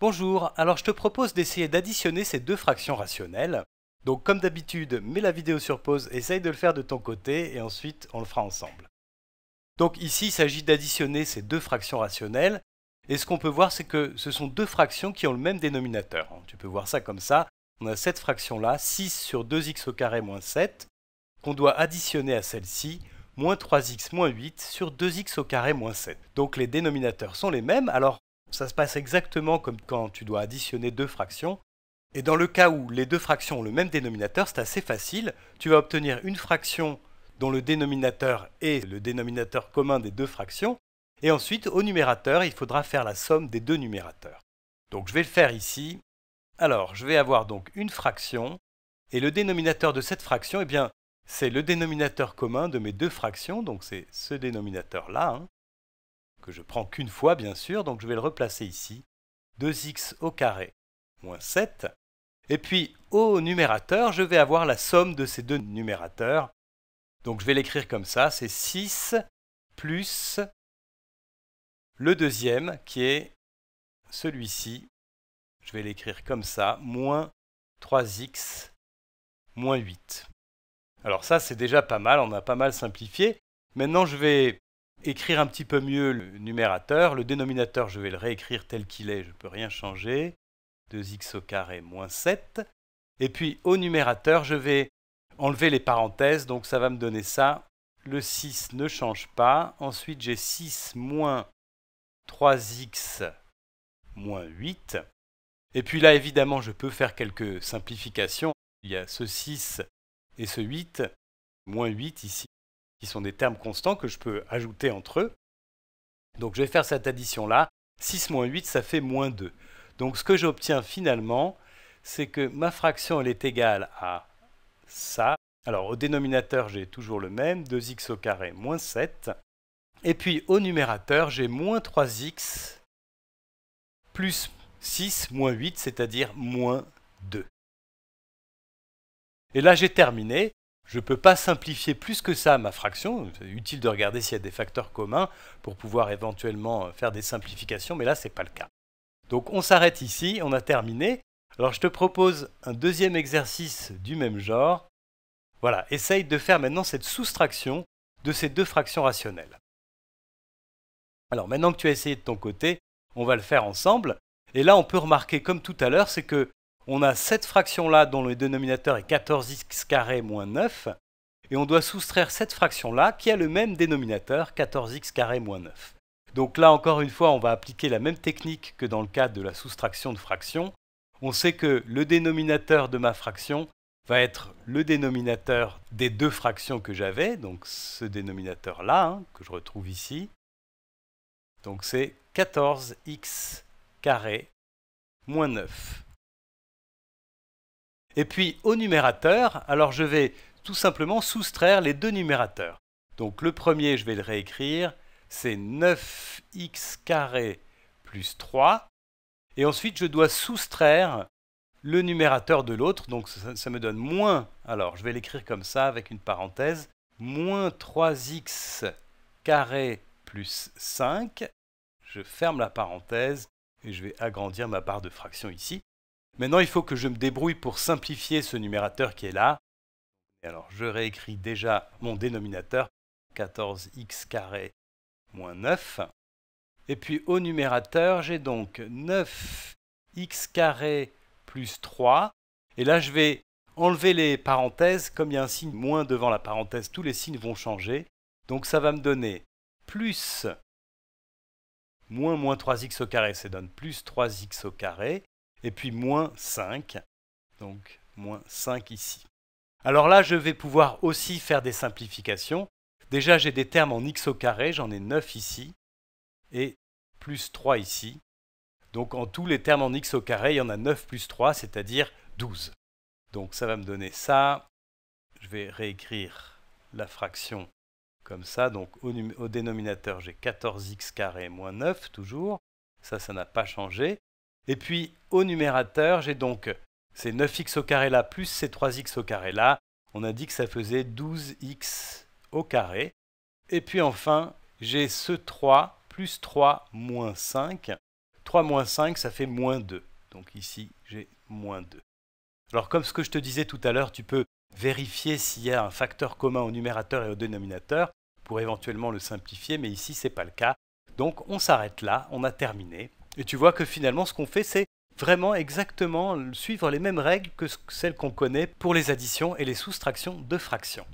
Bonjour, alors je te propose d'essayer d'additionner ces deux fractions rationnelles. Donc comme d'habitude, mets la vidéo sur pause, essaye de le faire de ton côté et ensuite on le fera ensemble. Donc ici, il s'agit d'additionner ces deux fractions rationnelles. Et ce qu'on peut voir, c'est que ce sont deux fractions qui ont le même dénominateur. Hein. Tu peux voir ça comme ça. On a cette fraction-là, 6 sur 2x au carré moins 7, qu'on doit additionner à celle-ci, moins 3x moins 8 sur 2x au carré moins 7. Donc les dénominateurs sont les mêmes. Alors ça se passe exactement comme quand tu dois additionner deux fractions. Et dans le cas où les deux fractions ont le même dénominateur, c'est assez facile. Tu vas obtenir une fraction dont le dénominateur est le dénominateur commun des deux fractions. Et ensuite, au numérateur, il faudra faire la somme des deux numérateurs. Donc je vais le faire ici. Alors, je vais avoir donc une fraction. Et le dénominateur de cette fraction, eh bien, c'est le dénominateur commun de mes deux fractions. Donc c'est ce dénominateur-là. Hein que je prends qu'une fois bien sûr, donc je vais le replacer ici. 2x au carré moins 7. Et puis au numérateur, je vais avoir la somme de ces deux numérateurs. Donc je vais l'écrire comme ça, c'est 6 plus le deuxième qui est celui-ci. Je vais l'écrire comme ça, moins 3x moins 8. Alors ça c'est déjà pas mal, on a pas mal simplifié. Maintenant je vais écrire un petit peu mieux le numérateur. Le dénominateur, je vais le réécrire tel qu'il est, je ne peux rien changer. 2x au carré moins 7. Et puis au numérateur, je vais enlever les parenthèses, donc ça va me donner ça. Le 6 ne change pas. Ensuite, j'ai 6 moins 3x moins 8. Et puis là, évidemment, je peux faire quelques simplifications. Il y a ce 6 et ce 8, moins 8 ici qui sont des termes constants que je peux ajouter entre eux. Donc je vais faire cette addition-là. 6 moins 8, ça fait moins 2. Donc ce que j'obtiens finalement, c'est que ma fraction, elle est égale à ça. Alors au dénominateur, j'ai toujours le même, 2x au carré moins 7. Et puis au numérateur, j'ai moins 3x plus 6 moins 8, c'est-à-dire moins 2. Et là, j'ai terminé je ne peux pas simplifier plus que ça ma fraction. C'est utile de regarder s'il y a des facteurs communs pour pouvoir éventuellement euh, faire des simplifications, mais là, ce n'est pas le cas. Donc on s'arrête ici, on a terminé. Alors je te propose un deuxième exercice du même genre. Voilà, essaye de faire maintenant cette soustraction de ces deux fractions rationnelles. Alors maintenant que tu as essayé de ton côté, on va le faire ensemble. Et là, on peut remarquer, comme tout à l'heure, c'est que on a cette fraction-là dont le dénominateur est 14x moins 9, et on doit soustraire cette fraction-là qui a le même dénominateur, 14x 9. Donc là encore une fois, on va appliquer la même technique que dans le cas de la soustraction de fractions. On sait que le dénominateur de ma fraction va être le dénominateur des deux fractions que j'avais, donc ce dénominateur-là, hein, que je retrouve ici. Donc c'est 14x carré 9. Et puis au numérateur, alors je vais tout simplement soustraire les deux numérateurs. Donc le premier, je vais le réécrire, c'est 9x carré plus 3. Et ensuite, je dois soustraire le numérateur de l'autre, donc ça, me donne moins, alors je vais l'écrire comme ça avec une parenthèse, moins 3x carré plus 5. Je ferme la parenthèse et je vais agrandir ma part de fraction ici. Maintenant, il faut que je me débrouille pour simplifier ce numérateur qui est là. alors, je réécris déjà mon dénominateur, 14x carré moins 9. Et puis au numérateur, j'ai donc 9x carré plus 3. Et là, je vais enlever les parenthèses. Comme il y a un signe moins devant la parenthèse, tous les signes vont changer. Donc ça va me donner plus moins moins 3x au carré, ça donne plus 3x au carré et puis moins 5, donc moins 5 ici. Alors là, je vais pouvoir aussi faire des simplifications. Déjà, j'ai des termes en x au carré, j'en ai 9 ici, et plus 3 ici. Donc en tous les termes en x au carré, il y en a 9 plus 3, c'est-à-dire 12. Donc ça va me donner ça. Je vais réécrire la fraction comme ça. Donc au, dénominateur, j'ai 14x carré moins 9, toujours. Ça, ça n'a pas changé. Et puis au numérateur, j'ai donc ces 9x au carré là plus ces 3x au carré là. On a dit que ça faisait 12x au carré. Et puis enfin, j'ai ce 3 plus 3 moins 5. 3 moins 5, ça fait moins 2. Donc ici, j'ai moins 2. Alors comme ce que je te disais tout à l'heure, tu peux vérifier s'il y a un facteur commun au numérateur et au dénominateur pour éventuellement le simplifier, mais ici, ce n'est pas le cas. Donc on s'arrête là, on a terminé. Et tu vois que finalement, ce qu'on fait, c'est vraiment exactement suivre les mêmes règles que celles qu'on connaît pour les additions et les soustractions de fractions.